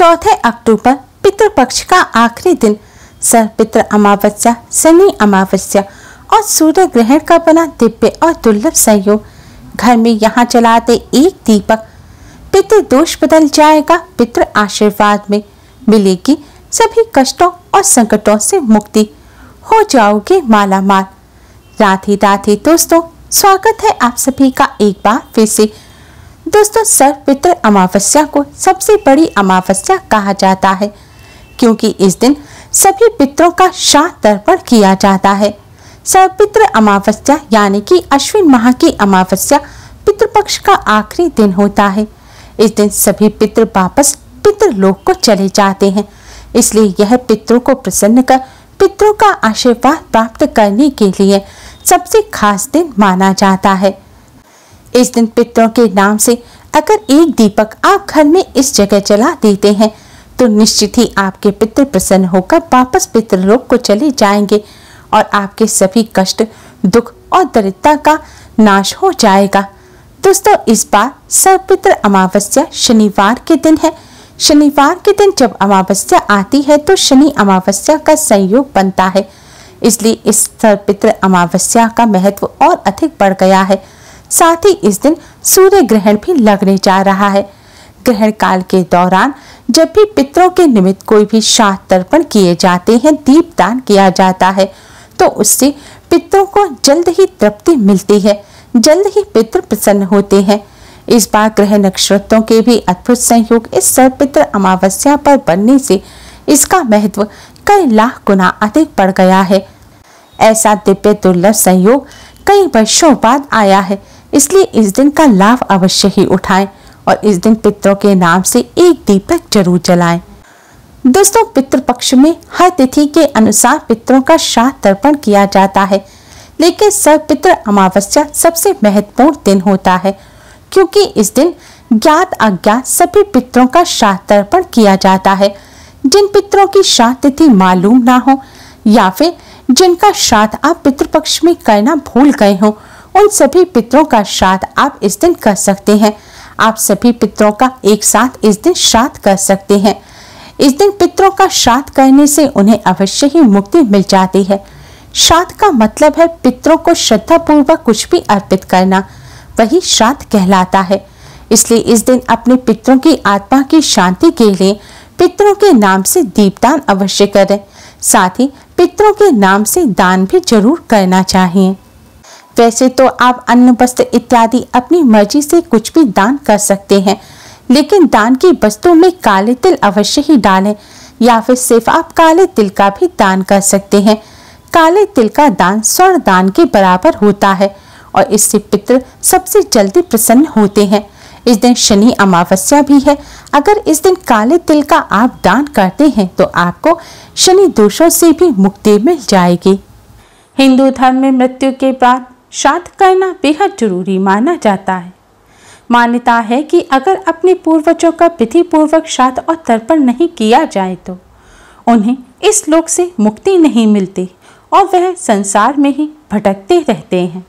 चौथे अक्टूबर पितृपक्ष का आखिरी दिन सर पितृ अमावस्या शनि अमावस्या और सूर्य ग्रहण का बना दिव्य और दुर्लभ संयोग घर में यहाँ चलाते एक दीपक पितृ दोष बदल जाएगा पितृ आशीर्वाद में मिलेगी सभी कष्टों और संकटों से मुक्ति हो जाओगे माला माल राधे राधे दोस्तों स्वागत है आप सभी का एक बार फिर से दोस्तों सर पितृ अमावस्या को सबसे बड़ी अमावस्या कहा जाता है क्योंकि इस दिन सभी पितरों का शाह तर्पण किया जाता है सर्वपित्र अमावस्या यानी कि अश्विन माह की अमावस्या पितृपक्ष का आखिरी दिन होता है इस दिन सभी पितृ वापस पितृलोक को चले जाते हैं इसलिए यह पितरों को प्रसन्न कर पितरों का आशीर्वाद प्राप्त करने के लिए सबसे खास दिन माना जाता है इस दिन पितरों के नाम से अगर एक दीपक आप घर में इस जगह जला देते हैं तो निश्चित ही आपके पितर प्रसन्न होकर वापस पितृलोक को चले जाएंगे और आपके सभी कष्ट दुख और दरिद्रता का नाश हो जाएगा दोस्तों इस बार सर्वपित्र अमावस्या शनिवार के दिन है शनिवार के दिन जब अमावस्या आती है तो शनि अमावस्या का संयोग बनता है इसलिए इस सर्वपित्र अमावस्या का महत्व और अधिक बढ़ गया है साथ ही इस दिन सूर्य ग्रहण भी लगने जा रहा है ग्रहण काल के दौरान जब भी पितरों के निमित्त कोई भी शाद तर्पण किए जाते हैं दीप दान किया जाता है तो उससे पितरों को जल्द ही तृप्ति मिलती है जल्द ही पितर प्रसन्न होते हैं इस बार ग्रह नक्षत्रों के भी अद्भुत संयोग इस सर्वपित्र अमावस्या पर बनने से इसका महत्व कई लाख गुना अधिक बढ़ गया है ऐसा दिव्य दुर्लभ संयोग कई वर्षों बाद आया है इसलिए इस दिन का लाभ अवश्य ही उठाएं और इस दिन पितरों के नाम से एक दीपक जरूर जलाएं। दोस्तों पितृ पक्ष में हर तिथि के अनुसार पितरों का श्राद्ध तर्पण किया जाता है लेकिन सब पितृ अमावस्या सबसे महत्वपूर्ण दिन होता है क्योंकि इस दिन ज्ञात अज्ञात सभी पितरों का श्राद्ध तर्पण किया जाता है जिन पितरों की श्राद्ध तिथि मालूम ना हो या फिर जिनका श्राद्ध आप पितृपक्ष में करना भूल गए हों उन सभी पितरों का श्राद्ध आप इस दिन कर सकते हैं आप सभी पितरों का एक साथ इस दिन श्राद्ध कर सकते हैं इस दिन पितरों का श्राद्ध करने से उन्हें अवश्य ही मुक्ति मिल जाती है श्राद्ध का मतलब है पितरों को पूर्वक कुछ भी अर्पित करना वही श्राद्ध कहलाता है इसलिए इस दिन अपने पितरों की आत्मा की शांति के लिए पितरों के नाम से दीपदान अवश्य करें साथ ही पितरों के नाम से दान भी जरूर करना चाहिए वैसे तो आप अन्न वस्त्र इत्यादि अपनी मर्जी से कुछ भी दान कर सकते हैं लेकिन दान की वस्तु में काले तिल अवश्य ही डालें या फिर सिर्फ आप काले तिल का भी दान कर सकते हैं काले तिल का दान स्वर्ण दान के बराबर होता है और इससे पितृ सबसे जल्दी प्रसन्न होते हैं इस दिन शनि अमावस्या भी है अगर इस दिन काले तिल का आप दान करते हैं तो आपको शनि दोषों से भी मुक्ति मिल जाएगी हिंदू धर्म में मृत्यु के बाद श्राद्ध करना बेहद जरूरी माना जाता है मान्यता है कि अगर अपने पूर्वजों का पूर्वक श्राद्ध और तर्पण नहीं किया जाए तो उन्हें इस लोक से मुक्ति नहीं मिलती और वह संसार में ही भटकते रहते हैं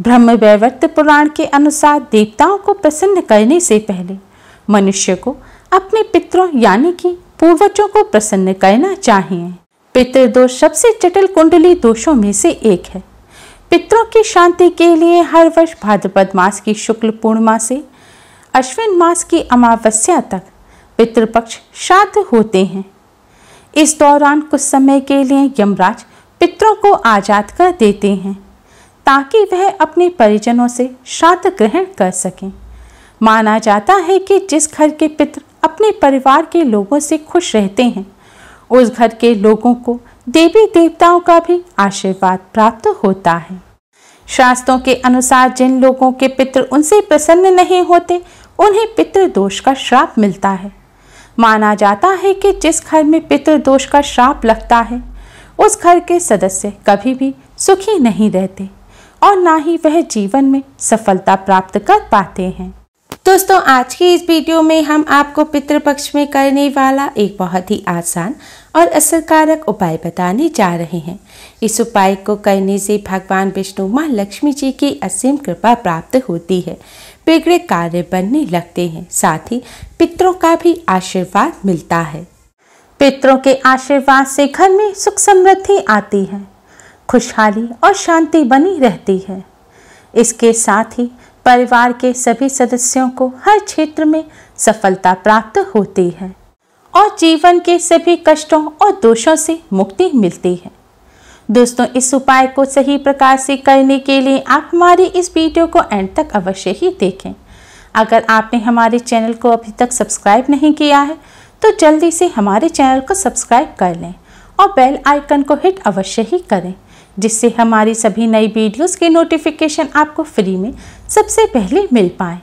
ब्रह्म वैवर्त पुराण के अनुसार देवताओं को प्रसन्न करने से पहले मनुष्य को अपने पितरों यानी कि पूर्वजों को प्रसन्न करना चाहिए पितृदोष सबसे जटिल कुंडली दोषों में से एक है पितरों की शांति के लिए हर वर्ष भाद्रपद मास की शुक्ल पूर्णिमा से अश्विन मास की अमावस्या तक पितृपक्ष श्राद्ध होते हैं इस दौरान कुछ समय के लिए यमराज पितरों को आज़ाद कर देते हैं ताकि वह अपने परिजनों से श्राद्ध ग्रहण कर सकें माना जाता है कि जिस घर के पितर अपने परिवार के लोगों से खुश रहते हैं उस घर के लोगों को देवी देवताओं का भी आशीर्वाद प्राप्त होता है शास्त्रों के अनुसार जिन लोगों के पितृ उनसे प्रसन्न नहीं होते उन्हें पितृदोष का श्राप मिलता है माना जाता है कि जिस घर में पितृदोष का श्राप लगता है उस घर के सदस्य कभी भी सुखी नहीं रहते और ना ही वह जीवन में सफलता प्राप्त कर पाते हैं दोस्तों आज की इस वीडियो में हम आपको पितृपक्ष में करने वाला एक बहुत ही आसान और असरकारक उपाय बताने जा रहे हैं इस उपाय को करने से भगवान विष्णु माँ लक्ष्मी जी की असीम कृपा प्राप्त होती है बिगड़े कार्य बनने लगते हैं साथ ही पितरों का भी आशीर्वाद मिलता है पितरों के आशीर्वाद से घर में सुख समृद्धि आती है खुशहाली और शांति बनी रहती है इसके साथ ही परिवार के सभी सदस्यों को हर क्षेत्र में सफलता प्राप्त होती है और जीवन के सभी कष्टों और दोषों से मुक्ति मिलती है दोस्तों इस उपाय को सही प्रकार से करने के लिए आप हमारी इस वीडियो को एंड तक अवश्य ही देखें अगर आपने हमारे चैनल को अभी तक सब्सक्राइब नहीं किया है तो जल्दी से हमारे चैनल को सब्सक्राइब कर लें और बेल आइकन को हिट अवश्य ही करें जिससे हमारी सभी नई वीडियोस की नोटिफिकेशन आपको फ्री में सबसे पहले मिल पाए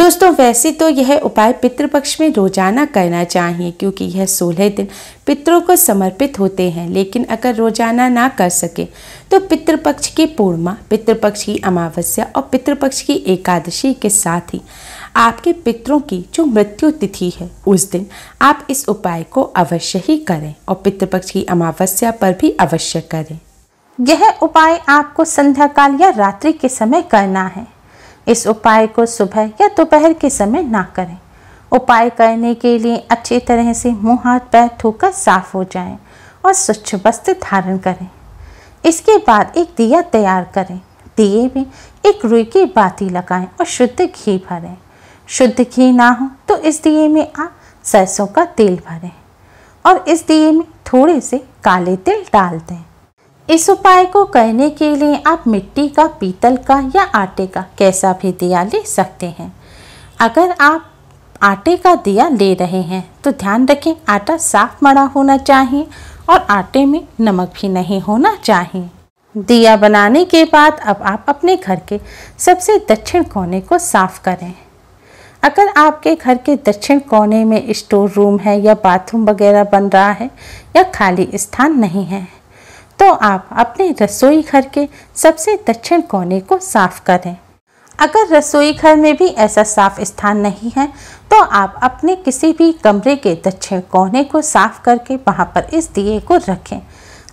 दोस्तों वैसे तो यह उपाय पितृपक्ष में रोजाना करना चाहिए क्योंकि यह सोलह दिन पितरों को समर्पित होते हैं लेकिन अगर रोजाना ना कर सके तो पितृपक्ष की पूर्णिमा पितृपक्ष की अमावस्या और पितृपक्ष की एकादशी के साथ ही आपके पितरों की जो मृत्यु तिथि है उस दिन आप इस उपाय को अवश्य ही करें और पितृपक्ष की अमावस्या पर भी अवश्य करें यह उपाय आपको संध्याकाल या रात्रि के समय करना है इस उपाय को सुबह या दोपहर के समय ना करें उपाय करने के लिए अच्छी तरह से मुंह हाथ पैर धोकर साफ हो जाएं और स्वच्छ वस्त्र धारण करें इसके बाद एक दिया तैयार करें दिए में एक रुई की बाती लगाएं और शुद्ध घी भरें शुद्ध घी ना हो तो इस दिए में आप सरसों का तेल भरें और इस दिए में थोड़े से काले तिल डाल दें इस उपाय को करने के लिए आप मिट्टी का पीतल का या आटे का कैसा भी दिया ले सकते हैं अगर आप आटे का दिया ले रहे हैं तो ध्यान रखें आटा साफ मड़ा होना चाहिए और आटे में नमक भी नहीं होना चाहिए दिया बनाने के बाद अब आप अपने घर के सबसे दक्षिण कोने को साफ करें अगर आपके घर के दक्षिण कोने में स्टोर रूम है या बाथरूम वगैरह बन रहा है या खाली स्थान नहीं है तो आप अपने रसोई घर के सबसे दक्षिण कोने को साफ करें अगर रसोई घर में भी ऐसा साफ स्थान नहीं है तो आप अपने किसी भी कमरे के दक्षिण कोने को साफ करके वहाँ पर इस दिए को रखें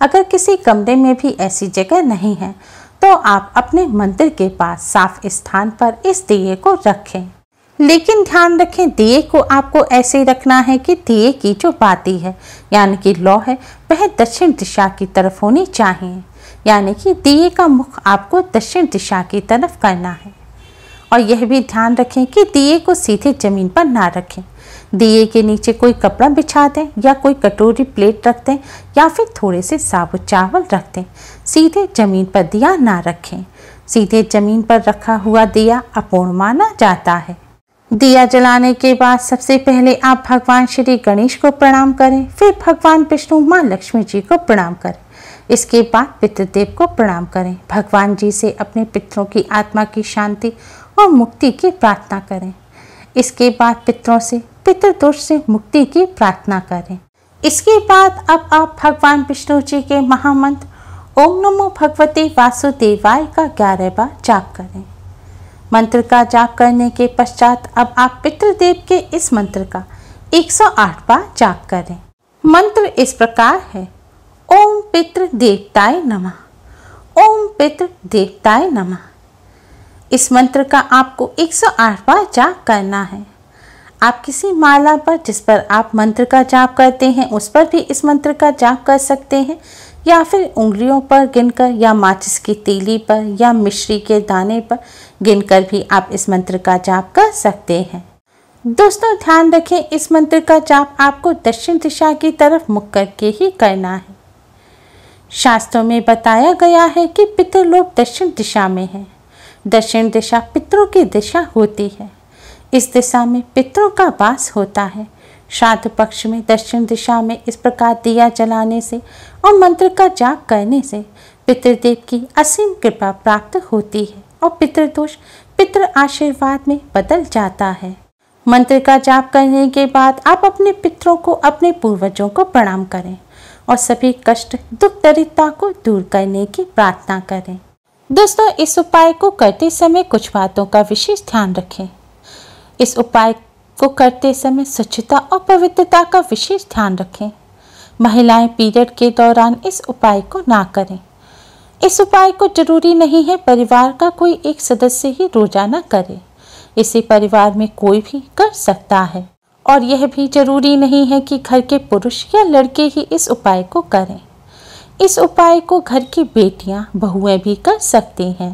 अगर किसी कमरे में भी ऐसी जगह नहीं है तो आप अपने मंदिर के पास साफ स्थान पर इस दिए को रखें लेकिन ध्यान रखें दिए को आपको ऐसे ही रखना है कि दिए की जो बाती है यानी कि लौ है वह दक्षिण दिशा की तरफ होनी चाहिए यानी कि दिए का मुख आपको दक्षिण दिशा की तरफ करना है और यह भी ध्यान रखें कि दिए को सीधे ज़मीन पर ना रखें दिए के नीचे कोई कपड़ा बिछा दें या कोई कटोरी प्लेट रख दें या फिर थोड़े से साबुत चावल रख दें सीधे ज़मीन पर दिया ना रखें सीधे ज़मीन पर रखा हुआ दिया अपूर्ण माना जाता है दिया जलाने के बाद सबसे पहले आप भगवान श्री गणेश को प्रणाम करें फिर भगवान विष्णु माँ लक्ष्मी जी को प्रणाम करें इसके बाद पितृदेव को प्रणाम करें भगवान जी से अपने पितरों की आत्मा की शांति और मुक्ति की प्रार्थना करें इसके बाद पितरों से पितृदोष से मुक्ति की प्रार्थना करें इसके बाद अब आप भगवान विष्णु जी के महामंत्र ओम नमो भगवते वासुदेवाय का ग्यारह बार जाप करें मंत्र का जाप करने के पश्चात अब आप पितृदेव के इस मंत्र का 108 बार जाप करें मंत्र इस प्रकार है ओम पितृ देवताय नमः ओम पितृ देवताय नमः इस मंत्र का आपको 108 बार जाप करना है आप किसी माला पर जिस पर आप मंत्र का जाप करते हैं उस पर भी इस मंत्र का जाप कर सकते हैं या फिर उंगलियों पर गिनकर या माचिस की तीली पर या मिश्री के दाने पर गिनकर भी आप इस मंत्र का जाप कर सकते हैं दोस्तों ध्यान रखें इस मंत्र का जाप आपको दक्षिण दिशा की तरफ मुख करके ही करना है शास्त्रों में बताया गया है कि पितृलोक दक्षिण दिशा में है दक्षिण दिशा पितरों की दिशा होती है इस दिशा में पितरों का वास होता है श्राद्ध पक्ष में दक्षिण दिशा में इस प्रकार दिया जलाने से और मंत्र का जाप करने से पितृदेव की असीम कृपा प्राप्त होती है और पितृदोष पितृ आशीर्वाद में बदल जाता है मंत्र का जाप करने के बाद आप अपने पितरों को अपने पूर्वजों को प्रणाम करें और सभी कष्ट दुख दरिद्रता को दूर करने की प्रार्थना करें दोस्तों इस उपाय को करते समय कुछ बातों का विशेष ध्यान रखें इस उपाय को करते समय स्वच्छता और पवित्रता का विशेष ध्यान रखें महिलाएं पीरियड के दौरान इस उपाय को ना करें इस उपाय को जरूरी नहीं है परिवार का कोई एक सदस्य ही रोजाना करे इसे परिवार में कोई भी कर सकता है और यह भी जरूरी नहीं है कि घर के पुरुष या लड़के ही इस उपाय को करें इस उपाय को घर की बेटियां बहुएं भी कर सकती हैं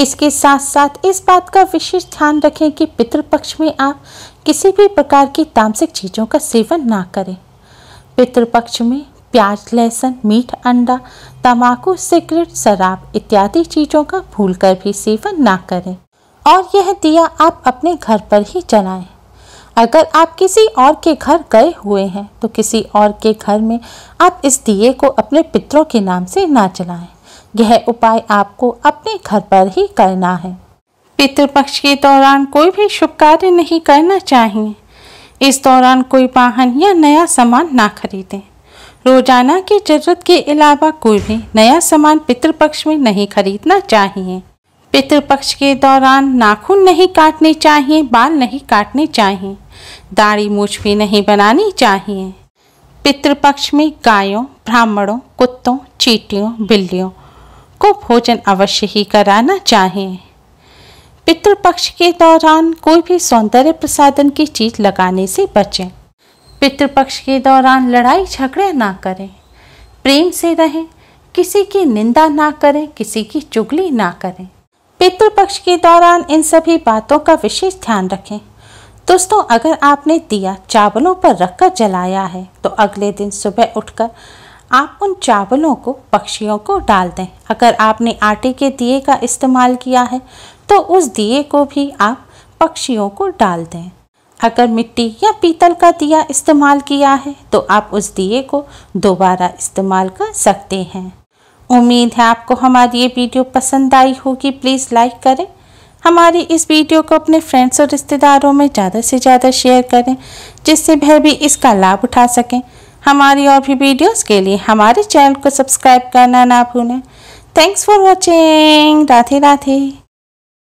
इसके साथ साथ इस बात का विशेष ध्यान रखें कि पितृपक्ष में आप किसी भी प्रकार की तामसिक चीज़ों का सेवन ना करें पितृपक्ष में प्याज लहसुन मीठ अंडा तमाकू सिगरेट शराब इत्यादि चीज़ों का भूलकर भी सेवन ना करें और यह दिया आप अपने घर पर ही जलाएं अगर आप किसी और के घर गए हुए हैं तो किसी और के घर में आप इस दिए को अपने पितरों के नाम से ना जलाएं यह उपाय आपको अपने घर पर ही करना है पितृपक्ष के दौरान कोई भी शुभ कार्य नहीं करना चाहिए इस दौरान कोई वाहन या नया सामान ना खरीदें रोजाना की जरूरत के अलावा कोई भी नया सामान पितृपक्ष में नहीं खरीदना चाहिए पितृपक्ष के दौरान नाखून नहीं काटने चाहिए बाल नहीं काटने चाहिए दाढ़ी मूछ भी नहीं बनानी चाहिए पितृपक्ष में गायों ब्राह्मणों कुत्तों चीटियों बिल्लियों को भोजन अवश्य ही कराना चाहें पितृपक्ष के दौरान कोई भी सौंदर्य प्रसादन की चीज लगाने से बचें पितृपक्ष के दौरान लड़ाई झगड़े ना करें प्रेम से रहें किसी की निंदा ना करें किसी की चुगली ना करें पितृपक्ष के दौरान इन सभी बातों का विशेष ध्यान रखें दोस्तों अगर आपने दिया चावलों पर रखकर जलाया है तो अगले दिन सुबह उठकर आप उन चावलों को पक्षियों को डाल दें अगर आपने आटे के दिए का इस्तेमाल किया है तो उस दिए को भी आप पक्षियों को डाल दें अगर मिट्टी या पीतल का दिया इस्तेमाल किया है तो आप उस दिए को दोबारा इस्तेमाल कर सकते हैं उम्मीद है आपको हमारी ये वीडियो पसंद आई होगी प्लीज़ लाइक करें हमारी इस वीडियो को अपने फ्रेंड्स और रिश्तेदारों में ज़्यादा से ज़्यादा शेयर करें जिससे वह भी इसका लाभ उठा सकें हमारी और भी वीडियोस के लिए हमारे चैनल को सब्सक्राइब करना ना भूलें thanks for watching Radhe Radhe